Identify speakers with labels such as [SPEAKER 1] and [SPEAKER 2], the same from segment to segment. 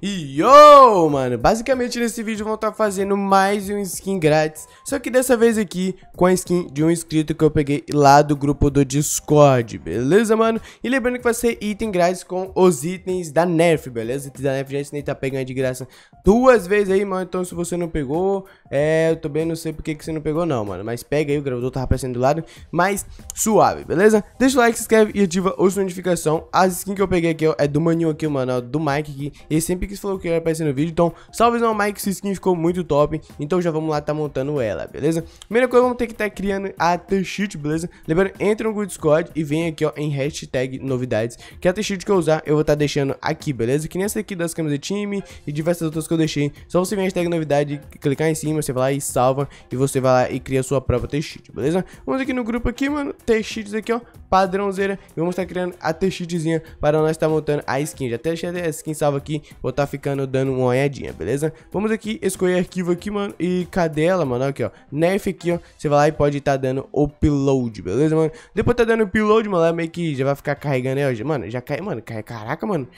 [SPEAKER 1] E yo, mano, basicamente nesse vídeo vão estar tá fazendo mais um skin grátis, só que dessa vez aqui com a skin de um inscrito que eu peguei lá do grupo do Discord, beleza, mano? E lembrando que vai ser item grátis com os itens da Nerf, beleza? Os itens da Nerf já ensinei tá pegando de graça duas vezes aí, mano, então se você não pegou, é, eu também não sei porque que você não pegou não, mano, mas pega aí, o gravador tá aparecendo do lado, mas suave, beleza? Deixa o like, se inscreve e ativa a notificação, as skins que eu peguei aqui ó, é do Maninho aqui, mano, ó, do Mike aqui, e sempre Pix falou que ia aparecer no vídeo, então salve não, Mike, essa skin ficou muito top, então já vamos lá tá montando ela, beleza? Primeira coisa, vamos ter que estar tá criando a T-Sheet, beleza? Lembrando, entra no Discord e vem aqui, ó, em hashtag novidades, que a T-Sheet que eu usar, eu vou estar tá deixando aqui, beleza? Que nem essa aqui das câmeras de time e diversas outras que eu deixei, só você vem hashtag novidade, clicar em cima, você vai lá e salva, e você vai lá e cria a sua própria T-Sheet, beleza? Vamos aqui no grupo aqui, mano, T-Sheets aqui, ó, padrãozeira, e vamos estar tá criando a T-Sheetzinha para nós estar tá montando a skin, já até deixei a skin salva aqui, vou tá ficando dando uma olhadinha, beleza? Vamos aqui, escolher arquivo aqui, mano, e cadê ela, mano? Aqui, ó, nerf aqui, ó, você vai lá e pode tá dando upload, beleza, mano? Depois tá dando upload, mano, ela meio que já vai ficar carregando aí, ó, mano, já cai, mano, cai, caraca, mano,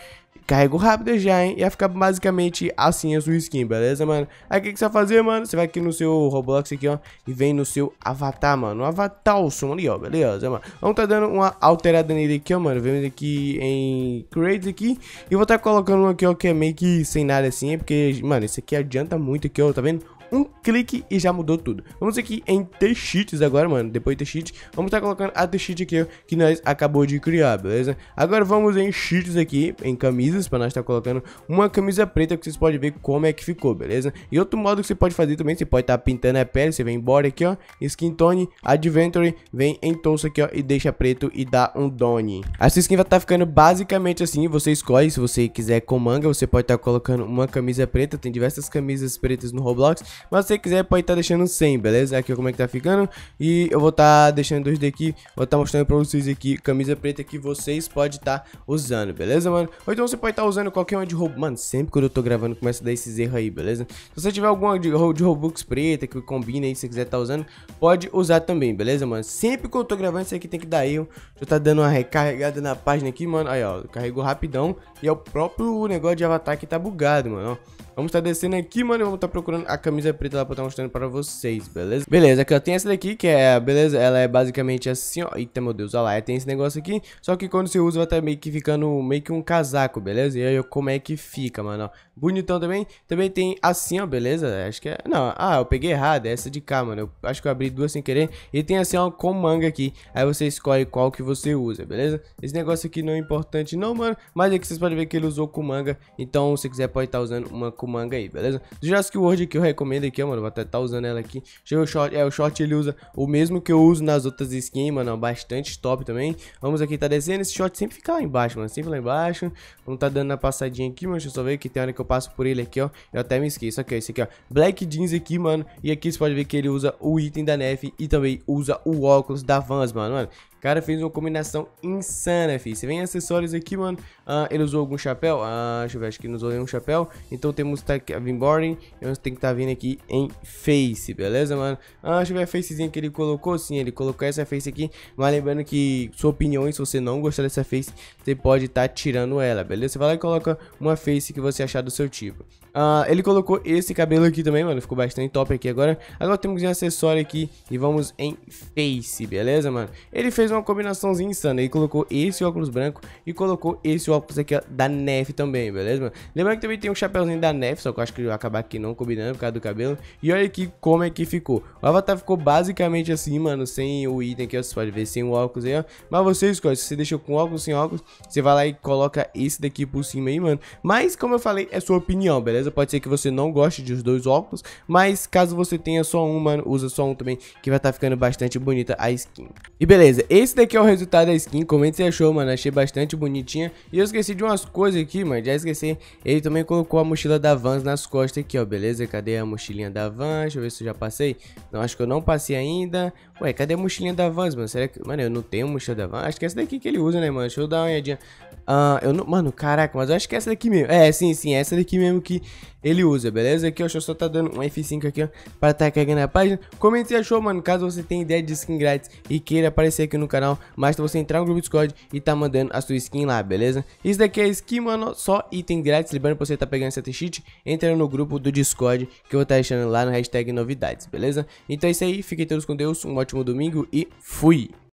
[SPEAKER 1] Carrego rápido já, hein? Ia ficar basicamente assim a sua skin, beleza, mano? Aí o que, que, você vai fazer, mano? Você vai aqui no seu Roblox aqui, ó, e vem no seu avatar, mano. O avatar som ali, ó, beleza, mano? Vamos tá dando uma alterada nele aqui, ó, mano. Vem aqui em Create aqui. E vou tá colocando aqui, ó, que é meio que sem nada assim, porque, mano, isso aqui adianta muito aqui, ó, tá vendo? um clique e já mudou tudo. Vamos aqui em T-Sheets agora, mano. Depois de t vamos estar tá colocando a T-Sheet aqui que nós acabou de criar, beleza? Agora vamos em Sheets aqui, em camisas, para nós estar tá colocando uma camisa preta que vocês podem ver como é que ficou, beleza? E outro modo que você pode fazer também, você pode estar tá pintando a pele, você vem embora aqui, ó, Skin Tone, Adventure, vem em Tolsa aqui, ó, e deixa preto e dá um Done. A skin vai estar tá ficando basicamente assim, você escolhe, se você quiser com manga, você pode estar tá colocando uma camisa preta, tem diversas camisas pretas no Roblox, mas se você quiser, pode estar tá deixando 100, beleza? Aqui como é que tá ficando. E eu vou estar tá deixando dois daqui, vou estar tá mostrando pra vocês aqui, camisa preta que vocês podem estar tá usando, beleza, mano? Ou então você pode estar tá usando qualquer uma de roubo. Mano, sempre quando eu tô gravando começa a dar esses erros aí, beleza? Se você tiver alguma de, de Robux preta que combina aí, se você quiser estar tá usando, pode usar também, beleza, mano? Sempre que eu tô gravando isso aqui tem que dar erro. Já tá dando uma recarregada na página aqui, mano. Aí, ó, carregou rapidão. E é o próprio negócio de avatar que tá bugado, mano, ó. Vamos estar descendo aqui, mano, e vamos estar procurando a camisa coisa preta lá pra estar tá mostrando pra vocês, beleza? Beleza, aqui ó, tem essa daqui que é, beleza? Ela é basicamente assim, ó. Eita, meu Deus, olha lá, é, tem esse negócio aqui. Só que quando você usa, vai estar tá meio que ficando meio que um casaco, beleza? E aí como é que fica, mano, ó. Bonitão também. Também tem assim, ó, beleza? Acho que é... Não, ah, eu peguei errado, é essa de cá, mano. Eu acho que eu abri duas sem querer. E tem assim, ó, com manga aqui. Aí você escolhe qual que você usa, beleza? Esse negócio aqui não é importante não, mano. Mas é que vocês podem ver que ele usou com manga. Então, se quiser, pode estar tá usando uma com manga aí, beleza? Do Jurassic World que eu recomendo aqui, ó, mano. Vou até tá usando ela aqui. Chega o short. É, o short ele usa o mesmo que eu uso nas outras skins, mano. É bastante top também. Vamos aqui, tá descendo. Esse short sempre fica lá embaixo, mano. Sempre lá embaixo. Vamos tá dando na passadinha aqui, mano. Deixa eu só ver que tem hora que eu passo por ele aqui, ó. Eu até me esqueço. Aqui, ó. Esse aqui, ó. Black jeans aqui, mano. E aqui você pode ver que ele usa o item da neve e também usa o óculos da Vans, mano. Mano, cara fez uma combinação insana, fi. Você vem acessórios aqui, mano. Ah, ele usou algum chapéu? Ah, deixa eu ver, acho que não usou nenhum chapéu. Então temos tá boarding e nós tem que estar tá vindo aqui em face, beleza, mano? Ah, deixa eu ver a facezinha que ele colocou. Sim, ele colocou essa face aqui. Mas lembrando que sua opinião, se você não gostar dessa face, você pode estar tá tirando ela, beleza? Você vai lá e coloca uma face que você achar do seu tipo. Uh, ele colocou esse cabelo aqui também, mano. Ficou bastante top aqui agora. Agora temos um acessório aqui e vamos em face, beleza, mano? Ele fez uma combinaçãozinha insana. Ele colocou esse óculos branco e colocou esse óculos aqui ó, da Nef também, beleza, mano? Lembrando que também tem um chapéuzinho da Nef, só que eu acho que vai acabar aqui não combinando por causa do cabelo. E olha aqui como é que ficou. O avatar ficou basicamente assim, mano, sem o item aqui, ó. Você pode ver sem o óculos aí, ó. Mas você escolhe, se você deixou com óculos, sem óculos, você vai lá e coloca esse daqui por cima aí, mano. Mas, como eu falei, é sua opinião, beleza? beleza? Pode ser que você não goste dos dois óculos, mas caso você tenha só uma, usa só um também, que vai estar tá ficando bastante bonita a skin. E beleza, esse daqui é o resultado da skin, comente se achou, mano, achei bastante bonitinha. E eu esqueci de umas coisas aqui, mano, já esqueci, ele também colocou a mochila da Vans nas costas aqui, ó, beleza? Cadê a mochilinha da Vans? Deixa eu ver se eu já passei. Não, acho que eu não passei ainda. Ué, cadê a mochilinha da Vans, mano? Será que... Mano, eu não tenho mochila da Vans? Acho que é essa daqui que ele usa, né, mano? Deixa eu dar uma olhadinha. Ah, eu não... Mano, caraca, mas eu acho que é essa daqui mesmo. É, sim, sim, é essa daqui mesmo que ele usa, beleza? Aqui, ó, deixa eu só tá dando um F5 aqui, ó, pra tá carregando a página. Comente se achou, mano, caso você tenha ideia de skin grátis e queira aparecer aqui no canal, mas você entrar no grupo Discord e tá mandando a sua skin lá, beleza? Isso daqui é skin, mano, só item grátis, lembrando pra você tá pegando essa cheat, entra no grupo do Discord que eu vou tá deixando lá no hashtag novidades, beleza? Então é isso aí, fiquem todos com Deus, um ótimo domingo e fui!